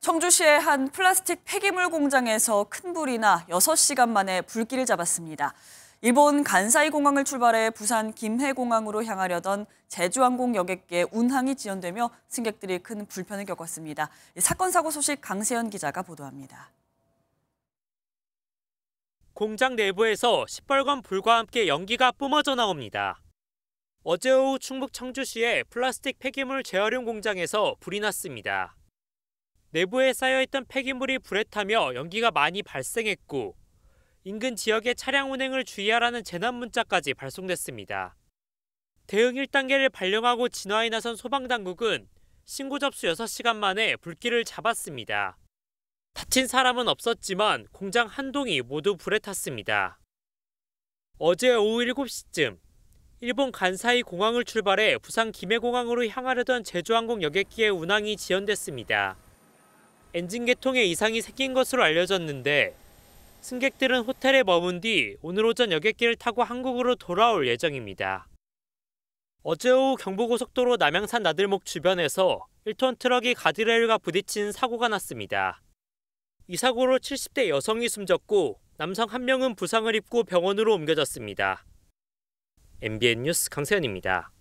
청주시의 한 플라스틱 폐기물 공장에서 큰 불이나 6시간 만에 불길을 잡았습니다. 일본 간사이 공항을 출발해 부산 김해 공항으로 향하려던 제주항공 여객기의 운항이 지연되며 승객들이 큰 불편을 겪었습니다. 사건 사고 소식 강세현 기자가 보도합니다. 공장 내부에서 시뻘건 불과 함께 연기가 뿜어져 나옵니다. 어제 오후 충북 청주시의 플라스틱 폐기물 재활용 공장에서 불이 났습니다. 내부에 쌓여있던 폐기물이 불에 타며 연기가 많이 발생했고 인근 지역의 차량 운행을 주의하라는 재난 문자까지 발송됐습니다. 대응 1단계를 발령하고 진화에 나선 소방당국은 신고 접수 6시간 만에 불길을 잡았습니다. 다친 사람은 없었지만 공장 한 동이 모두 불에 탔습니다. 어제 오후 7시쯤 일본 간사이 공항을 출발해 부산 김해공항으로 향하려던 제주항공 여객기의 운항이 지연됐습니다. 엔진 개통에 이상이 생긴 것으로 알려졌는데 승객들은 호텔에 머문 뒤 오늘 오전 여객기를 타고 한국으로 돌아올 예정입니다. 어제 오후 경부고속도로 남양산 나들목 주변에서 1톤 트럭이 가드레일과 부딪힌 사고가 났습니다. 이 사고로 70대 여성이 숨졌고 남성 한 명은 부상을 입고 병원으로 옮겨졌습니다. MBN 뉴스 강세현입니다.